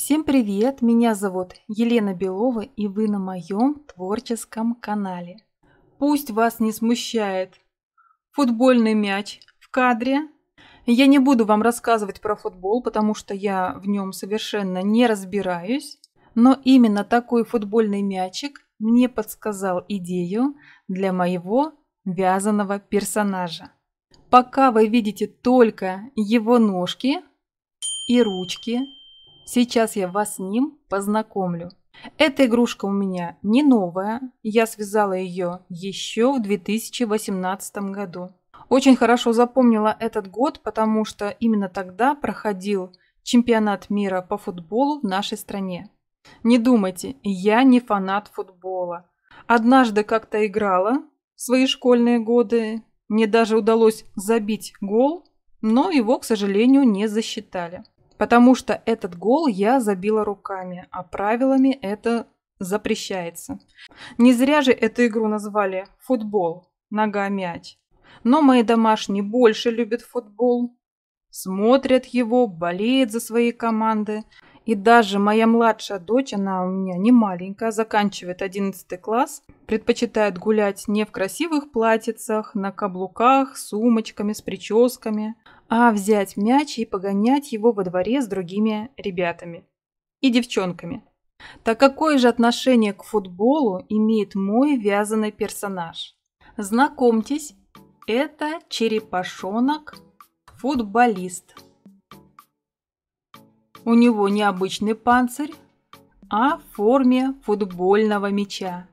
Всем привет! Меня зовут Елена Белова и вы на моем творческом канале. Пусть вас не смущает футбольный мяч в кадре. Я не буду вам рассказывать про футбол, потому что я в нем совершенно не разбираюсь. Но именно такой футбольный мячик мне подсказал идею для моего вязаного персонажа. Пока вы видите только его ножки и ручки, Сейчас я вас с ним познакомлю. Эта игрушка у меня не новая, я связала ее еще в 2018 году. Очень хорошо запомнила этот год, потому что именно тогда проходил чемпионат мира по футболу в нашей стране. Не думайте, я не фанат футбола. Однажды как-то играла в свои школьные годы, мне даже удалось забить гол, но его, к сожалению, не засчитали. Потому что этот гол я забила руками, а правилами это запрещается. Не зря же эту игру назвали футбол, нога-мяч. Но мои домашние больше любят футбол, смотрят его, болеют за свои команды. И даже моя младшая дочь, она у меня не маленькая, заканчивает 11 класс, предпочитает гулять не в красивых платьицах, на каблуках, сумочками, с прическами, а взять мяч и погонять его во дворе с другими ребятами и девчонками. Так какое же отношение к футболу имеет мой вязаный персонаж? Знакомьтесь, это черепашонок футболист. У него необычный панцирь, а в форме футбольного мяча.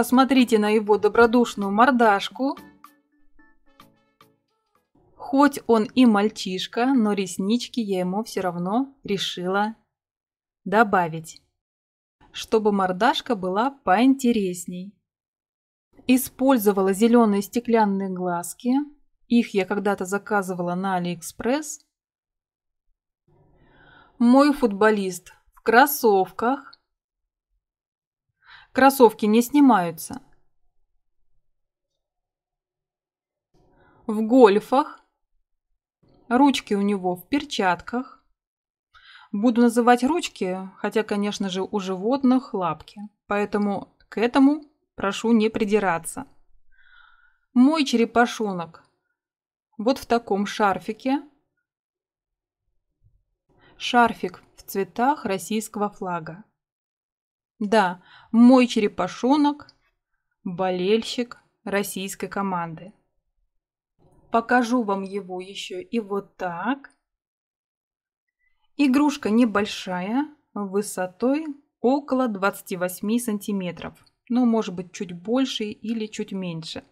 Посмотрите на его добродушную мордашку. Хоть он и мальчишка, но реснички я ему все равно решила добавить, чтобы мордашка была поинтересней. Использовала зеленые стеклянные глазки. Их я когда-то заказывала на Алиэкспресс. Мой футболист в кроссовках кроссовки не снимаются. В гольфах. Ручки у него в перчатках. Буду называть ручки, хотя, конечно же, у животных лапки. Поэтому к этому прошу не придираться. Мой черепашонок вот в таком шарфике. Шарфик в цветах российского флага. Да, мой черепашонок – болельщик российской команды. Покажу вам его еще и вот так. Игрушка небольшая, высотой около 28 сантиметров, но ну, может быть чуть больше или чуть меньше.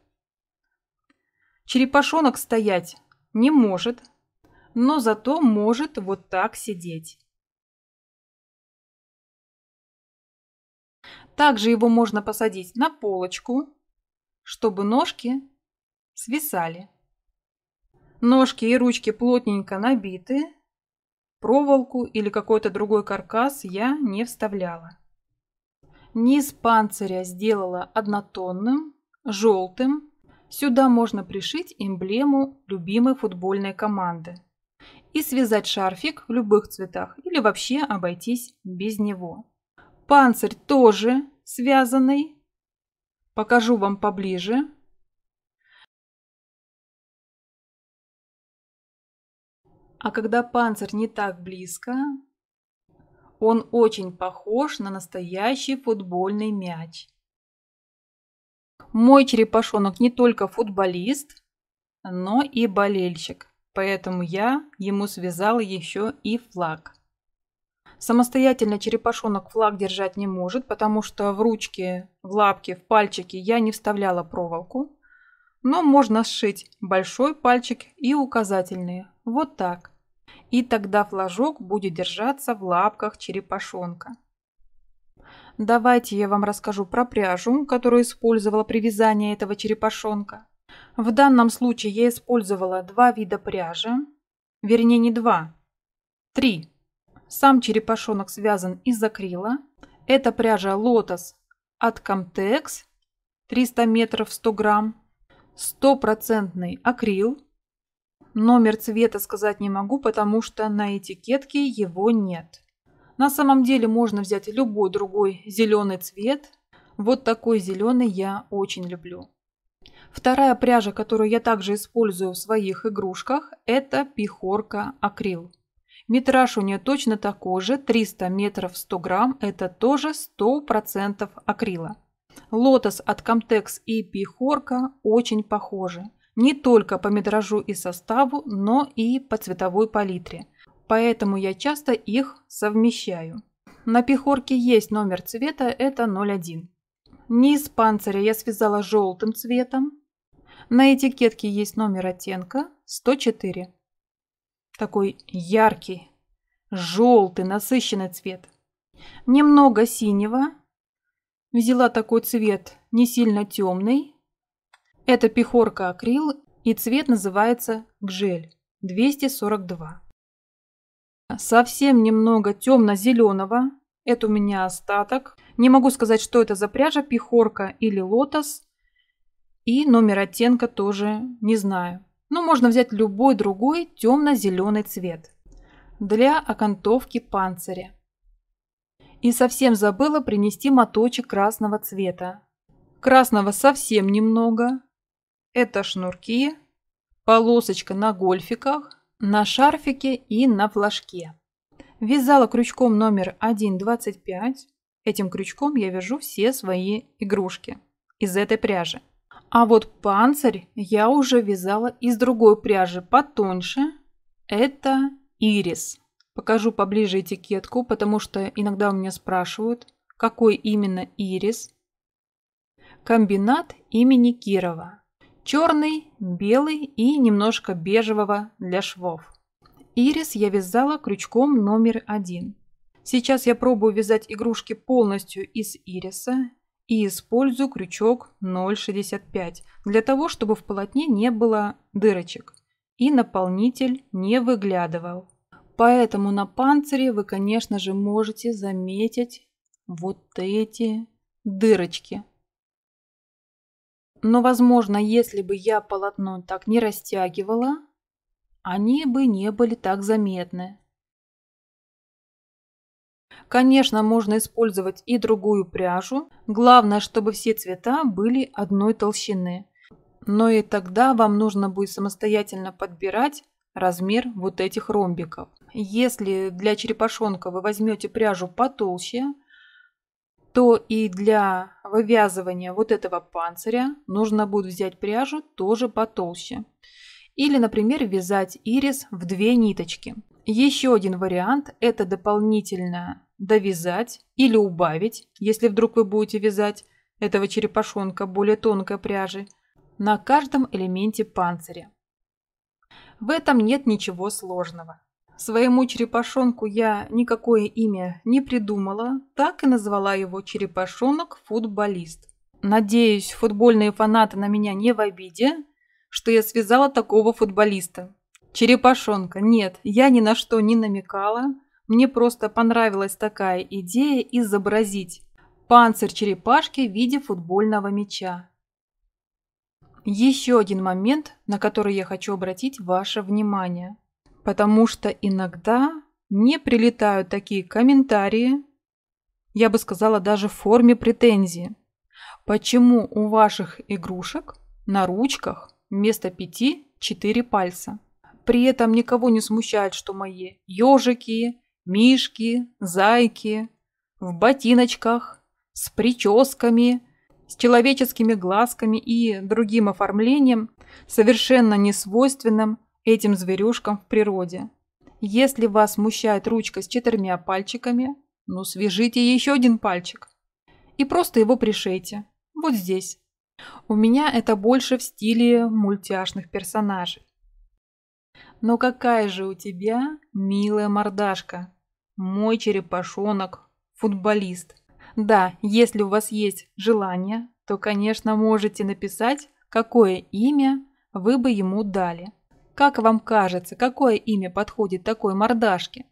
Черепашонок стоять не может, но зато может вот так сидеть. Также его можно посадить на полочку, чтобы ножки свисали. Ножки и ручки плотненько набиты. Проволоку или какой-то другой каркас я не вставляла. Низ панциря сделала однотонным, желтым. Сюда можно пришить эмблему любимой футбольной команды и связать шарфик в любых цветах или вообще обойтись без него. Панцирь тоже связанный. Покажу вам поближе. А когда панцирь не так близко, он очень похож на настоящий футбольный мяч. Мой черепашонок не только футболист, но и болельщик, поэтому я ему связала еще и флаг. Самостоятельно черепашонок флаг держать не может, потому что в ручке, в лапке, в пальчике я не вставляла проволоку. Но можно сшить большой пальчик и указательные. Вот так. И тогда флажок будет держаться в лапках черепашонка. Давайте я вам расскажу про пряжу, которую использовала при вязании этого черепашонка. В данном случае я использовала два вида пряжи. Вернее, не два. Три. Сам черепашонок связан из акрила. Это пряжа лотос от Comtex 300 метров 100 грамм. Стопроцентный акрил. Номер цвета сказать не могу, потому что на этикетке его нет. На самом деле можно взять любой другой зеленый цвет. Вот такой зеленый я очень люблю. Вторая пряжа, которую я также использую в своих игрушках, это пихорка акрил. Метраж у нее точно такой же, 300 метров 100 грамм, это тоже 100% акрила. Лотос от Comtex и Пихорка очень похожи. Не только по метражу и составу, но и по цветовой палитре. Поэтому я часто их совмещаю. На Пихорке есть номер цвета, это 01. Низ панциря я связала желтым цветом. На этикетке есть номер оттенка 104. Такой яркий, желтый, насыщенный цвет. Немного синего. Взяла такой цвет, не сильно темный. Это пихорка акрил и цвет называется гжель 242. Совсем немного темно-зеленого. Это у меня остаток. Не могу сказать, что это за пряжа, пихорка или лотос. И номер оттенка тоже не знаю но ну, можно взять любой другой темно-зеленый цвет для окантовки панциря. И совсем забыла принести моточек красного цвета. Красного совсем немного. Это шнурки, полосочка на гольфиках, на шарфике и на флажке. Вязала крючком номер 1,25. Этим крючком я вяжу все свои игрушки из этой пряжи. А вот панцирь я уже вязала из другой пряжи, потоньше. Это ирис. Покажу поближе этикетку, потому что иногда у меня спрашивают, какой именно ирис. Комбинат имени Кирова. Черный, белый и немножко бежевого для швов. Ирис я вязала крючком номер один. Сейчас я пробую вязать игрушки полностью из ириса и использую крючок 0,65 для того, чтобы в полотне не было дырочек и наполнитель не выглядывал. Поэтому на панцире вы, конечно же, можете заметить вот эти дырочки. Но, возможно, если бы я полотно так не растягивала, они бы не были так заметны. Конечно, можно использовать и другую пряжу. Главное, чтобы все цвета были одной толщины. Но и тогда вам нужно будет самостоятельно подбирать размер вот этих ромбиков. Если для черепашонка вы возьмете пряжу потолще, то и для вывязывания вот этого панциря нужно будет взять пряжу тоже потолще. Или, например, вязать ирис в две ниточки. Еще один вариант – это дополнительно довязать или убавить, если вдруг вы будете вязать этого черепашонка более тонкой пряжи, на каждом элементе панциря. В этом нет ничего сложного. Своему черепашонку я никакое имя не придумала, так и назвала его черепашонок-футболист. Надеюсь, футбольные фанаты на меня не в обиде, что я связала такого футболиста. Черепашонка, нет, я ни на что не намекала. Мне просто понравилась такая идея изобразить панцирь черепашки в виде футбольного мяча. Еще один момент, на который я хочу обратить ваше внимание. Потому что иногда мне прилетают такие комментарии, я бы сказала даже в форме претензии. Почему у ваших игрушек на ручках вместо пяти четыре пальца? При этом никого не смущает, что мои ежики, мишки, зайки в ботиночках, с прическами, с человеческими глазками и другим оформлением, совершенно не свойственным этим зверюшкам в природе. Если вас смущает ручка с четырьмя пальчиками, ну свяжите еще один пальчик и просто его пришейте. Вот здесь. У меня это больше в стиле мультяшных персонажей. Но какая же у тебя милая мордашка. Мой черепашонок, футболист. Да, если у вас есть желание, то, конечно, можете написать, какое имя вы бы ему дали. Как вам кажется, какое имя подходит такой мордашке?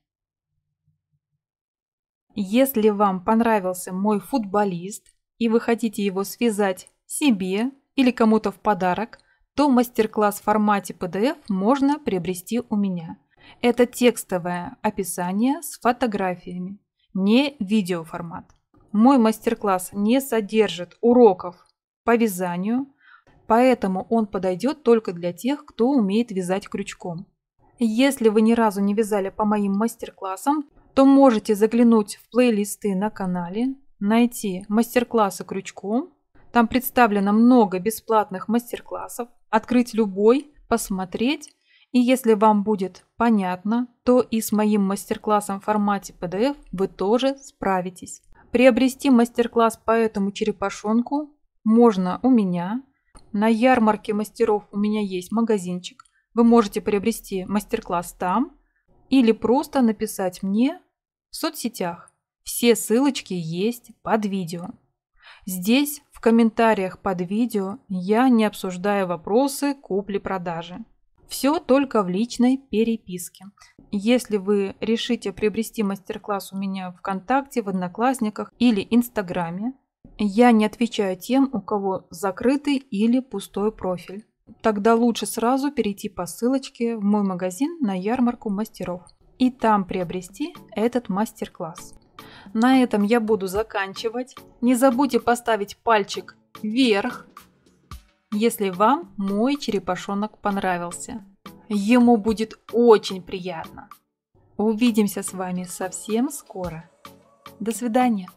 Если вам понравился мой футболист и вы хотите его связать себе или кому-то в подарок, то мастер-класс в формате PDF можно приобрести у меня. Это текстовое описание с фотографиями, не видеоформат. Мой мастер-класс не содержит уроков по вязанию, поэтому он подойдет только для тех, кто умеет вязать крючком. Если вы ни разу не вязали по моим мастер-классам, то можете заглянуть в плейлисты на канале, найти мастер-классы крючком там представлено много бесплатных мастер-классов. Открыть любой, посмотреть. И если вам будет понятно, то и с моим мастер-классом в формате PDF вы тоже справитесь. Приобрести мастер-класс по этому черепашонку можно у меня. На ярмарке мастеров у меня есть магазинчик. Вы можете приобрести мастер-класс там или просто написать мне в соцсетях. Все ссылочки есть под видео. Здесь комментариях под видео я не обсуждаю вопросы купли-продажи. Все только в личной переписке. Если вы решите приобрести мастер-класс у меня в ВКонтакте, в Одноклассниках или Инстаграме, я не отвечаю тем, у кого закрытый или пустой профиль. Тогда лучше сразу перейти по ссылочке в мой магазин на ярмарку мастеров и там приобрести этот мастер-класс. На этом я буду заканчивать. Не забудьте поставить пальчик вверх, если вам мой черепашонок понравился. Ему будет очень приятно. Увидимся с вами совсем скоро. До свидания.